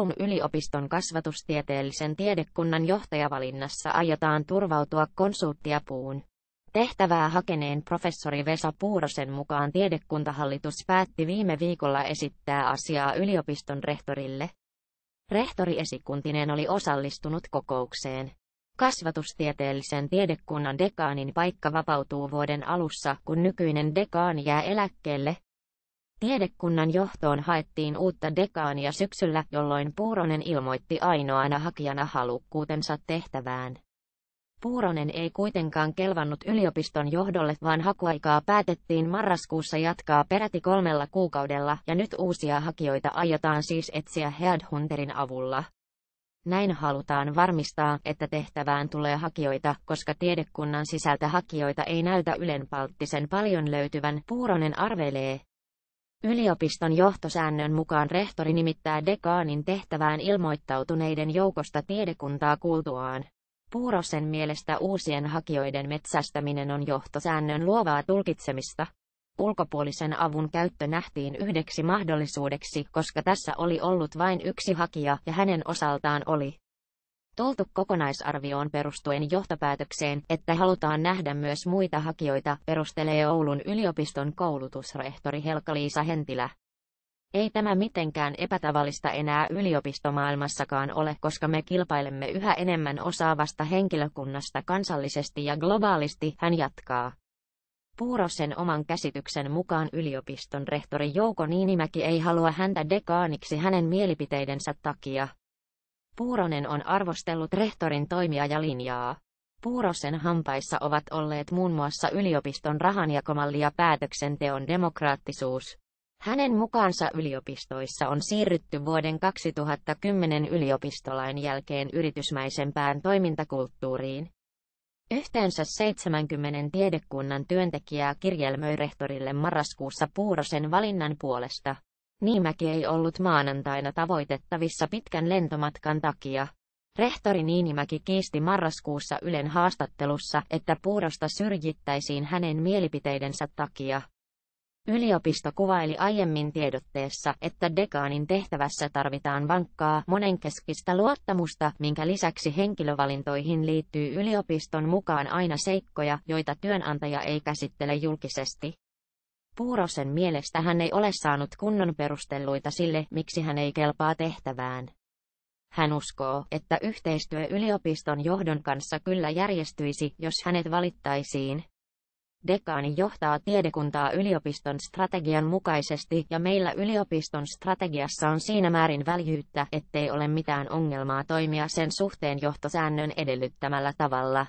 Oulun yliopiston kasvatustieteellisen tiedekunnan johtajavalinnassa aiotaan turvautua konsulttiapuun. Tehtävää hakeneen professori Vesa Puurosen mukaan tiedekuntahallitus päätti viime viikolla esittää asiaa yliopiston rehtorille. Rehtori esikuntinen oli osallistunut kokoukseen. Kasvatustieteellisen tiedekunnan dekaanin paikka vapautuu vuoden alussa, kun nykyinen dekaan jää eläkkeelle, Tiedekunnan johtoon haettiin uutta dekaania syksyllä, jolloin Puuronen ilmoitti ainoana hakijana halukkuutensa tehtävään. Puuronen ei kuitenkaan kelvannut yliopiston johdolle, vaan hakuaikaa päätettiin marraskuussa jatkaa peräti kolmella kuukaudella, ja nyt uusia hakijoita aiotaan siis etsiä Headhunterin avulla. Näin halutaan varmistaa, että tehtävään tulee hakijoita, koska tiedekunnan sisältä hakijoita ei näytä ylenpalttisen paljon löytyvän, Puuronen arvelee. Yliopiston johtosäännön mukaan rehtori nimittää dekaanin tehtävään ilmoittautuneiden joukosta tiedekuntaa kuultuaan. Puurosen mielestä uusien hakijoiden metsästäminen on johtosäännön luovaa tulkitsemista. Ulkopuolisen avun käyttö nähtiin yhdeksi mahdollisuudeksi, koska tässä oli ollut vain yksi hakija ja hänen osaltaan oli tultu kokonaisarvioon perustuen johtopäätökseen, että halutaan nähdä myös muita hakijoita, perustelee Oulun yliopiston koulutusrehtori Helka-Liisa Hentilä. Ei tämä mitenkään epätavallista enää yliopistomaailmassakaan ole, koska me kilpailemme yhä enemmän osaavasta henkilökunnasta kansallisesti ja globaalisti, hän jatkaa. Puurosen oman käsityksen mukaan yliopiston rehtori Jouko Niinimäki ei halua häntä dekaaniksi hänen mielipiteidensä takia. Puuronen on arvostellut rehtorin toimia ja linjaa. Puurosen hampaissa ovat olleet muun muassa yliopiston rahanjakomalli ja päätöksenteon demokraattisuus. Hänen mukaansa yliopistoissa on siirrytty vuoden 2010 yliopistolain jälkeen yritysmäisempään toimintakulttuuriin. Yhteensä 70 tiedekunnan työntekijää kirjelmöi rehtorille marraskuussa Puurosen valinnan puolesta. Niimäki ei ollut maanantaina tavoitettavissa pitkän lentomatkan takia. Rehtori Niinimäki kiisti marraskuussa Ylen haastattelussa, että puurosta syrjittäisiin hänen mielipiteidensä takia. Yliopisto kuvaili aiemmin tiedotteessa, että dekaanin tehtävässä tarvitaan vankkaa, monenkeskistä luottamusta, minkä lisäksi henkilövalintoihin liittyy yliopiston mukaan aina seikkoja, joita työnantaja ei käsittele julkisesti. Puurosen mielestä hän ei ole saanut kunnon perustelluita sille, miksi hän ei kelpaa tehtävään. Hän uskoo, että yhteistyö yliopiston johdon kanssa kyllä järjestyisi, jos hänet valittaisiin. Dekaani johtaa tiedekuntaa yliopiston strategian mukaisesti ja meillä yliopiston strategiassa on siinä määrin väljyyttä, ettei ole mitään ongelmaa toimia sen suhteen johtosäännön edellyttämällä tavalla.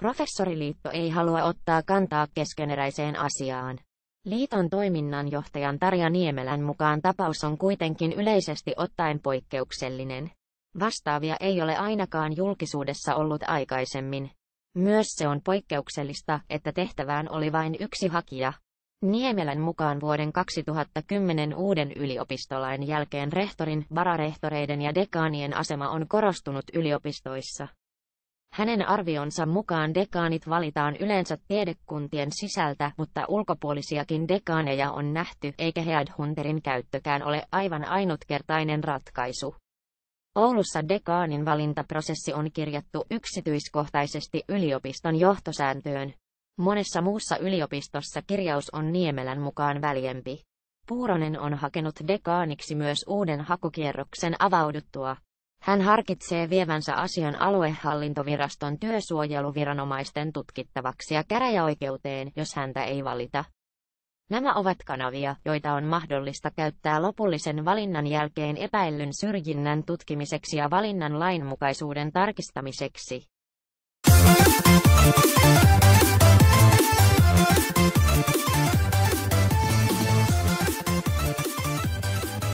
Professoriliitto ei halua ottaa kantaa keskeneräiseen asiaan. Liiton toiminnanjohtajan Tarja Niemelän mukaan tapaus on kuitenkin yleisesti ottaen poikkeuksellinen. Vastaavia ei ole ainakaan julkisuudessa ollut aikaisemmin. Myös se on poikkeuksellista, että tehtävään oli vain yksi hakija. Niemelän mukaan vuoden 2010 uuden yliopistolain jälkeen rehtorin, vararehtoreiden ja dekaanien asema on korostunut yliopistoissa. Hänen arvionsa mukaan dekaanit valitaan yleensä tiedekuntien sisältä, mutta ulkopuolisiakin dekaaneja on nähty, eikä headhunterin käyttökään ole aivan ainutkertainen ratkaisu. Oulussa dekaanin valintaprosessi on kirjattu yksityiskohtaisesti yliopiston johtosääntöön. Monessa muussa yliopistossa kirjaus on Niemelän mukaan väljempi. Puuronen on hakenut dekaaniksi myös uuden hakukierroksen avauduttua. Hän harkitsee vievänsä asian aluehallintoviraston työsuojeluviranomaisten tutkittavaksi ja käräjäoikeuteen, jos häntä ei valita. Nämä ovat kanavia, joita on mahdollista käyttää lopullisen valinnan jälkeen epäillyn syrjinnän tutkimiseksi ja valinnan lainmukaisuuden tarkistamiseksi.